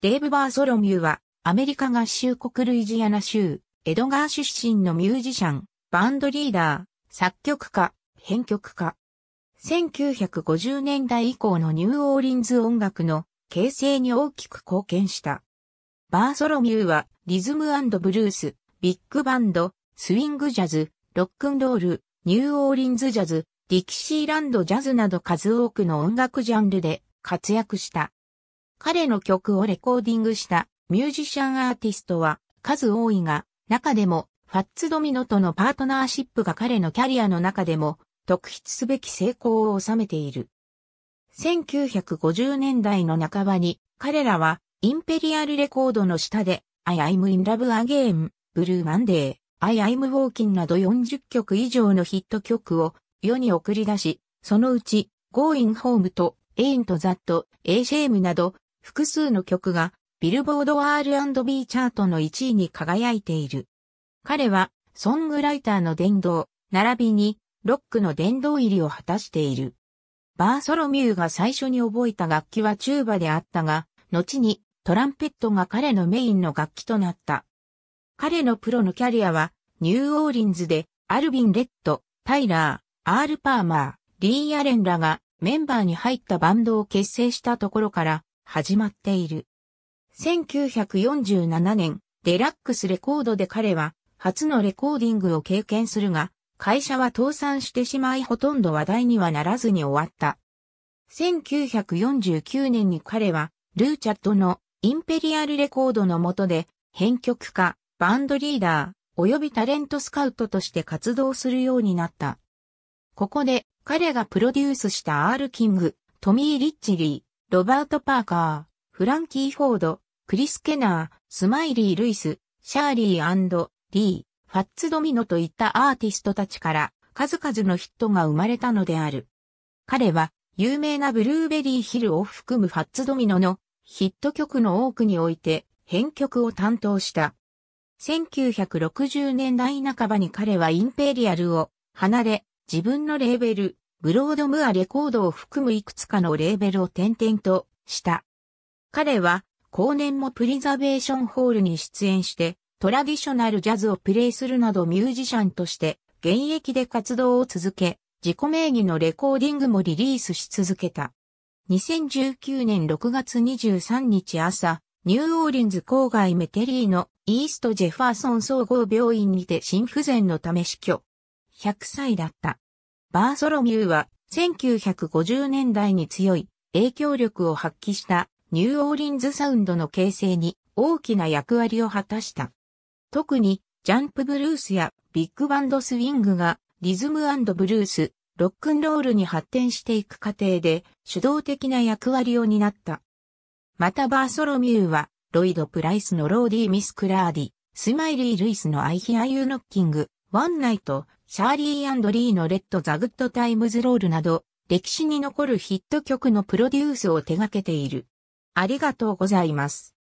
デーブ・バーソロミューは、アメリカ合衆国ルイジアナ州、エドガー出身のミュージシャン、バンドリーダー、作曲家、編曲家。1950年代以降のニューオーリンズ音楽の形成に大きく貢献した。バーソロミューは、リズムブルース、ビッグバンド、スイングジャズ、ロックンロール、ニューオーリンズジャズ、ディキシーランドジャズなど数多くの音楽ジャンルで活躍した。彼の曲をレコーディングしたミュージシャンアーティストは数多いが、中でもファッツドミノとのパートナーシップが彼のキャリアの中でも特筆すべき成功を収めている。1950年代の半ばに彼らはインペリアルレコードの下で I I'm in love again, Blue Monday, I I'm walking など40曲以上のヒット曲を世に送り出し、そのうち Going Home と Ain't That, A Shame など複数の曲がビルボード R&B チャートの1位に輝いている。彼はソングライターの殿堂、並びにロックの殿堂入りを果たしている。バーソロミューが最初に覚えた楽器はチューバであったが、後にトランペットが彼のメインの楽器となった。彼のプロのキャリアは、ニューオーリンズで、アルビン・レッド、タイラー、アール・パーマー、リー・アレンらがメンバーに入ったバンドを結成したところから、始まっている。1947年、デラックスレコードで彼は初のレコーディングを経験するが、会社は倒産してしまいほとんど話題にはならずに終わった。1949年に彼は、ルーチャットのインペリアルレコードの下で、編曲家、バンドリーダー、及びタレントスカウトとして活動するようになった。ここで、彼がプロデュースした R. キング、トミー・リッチリー、ロバート・パーカー、フランキー・フォード、クリス・ケナー、スマイリー・ルイス、シャーリーリー、ファッツ・ドミノといったアーティストたちから数々のヒットが生まれたのである。彼は有名なブルーベリーヒルを含むファッツ・ドミノのヒット曲の多くにおいて編曲を担当した。1960年代半ばに彼はインペリアルを離れ自分のレーベルブロードムアレコードを含むいくつかのレーベルを転々とした。彼は後年もプリザベーションホールに出演して、トラディショナルジャズをプレイするなどミュージシャンとして現役で活動を続け、自己名義のレコーディングもリリースし続けた。2019年6月23日朝、ニューオーリンズ郊外メテリーのイーストジェファーソン総合病院にて心不全のため死去。100歳だった。バーソロミューは1950年代に強い影響力を発揮したニューオーリンズサウンドの形成に大きな役割を果たした。特にジャンプブルースやビッグバンドスウィングがリズムブルース、ロックンロールに発展していく過程で主導的な役割を担った。またバーソロミューはロイド・プライスのローディ・ミス・クラーディ、スマイリー・ルイスのアイヒア・ユー・ノッキング、ワンナイト、シャーリーリーのレッド・ザ・グッド・タイムズ・ロールなど、歴史に残るヒット曲のプロデュースを手掛けている。ありがとうございます。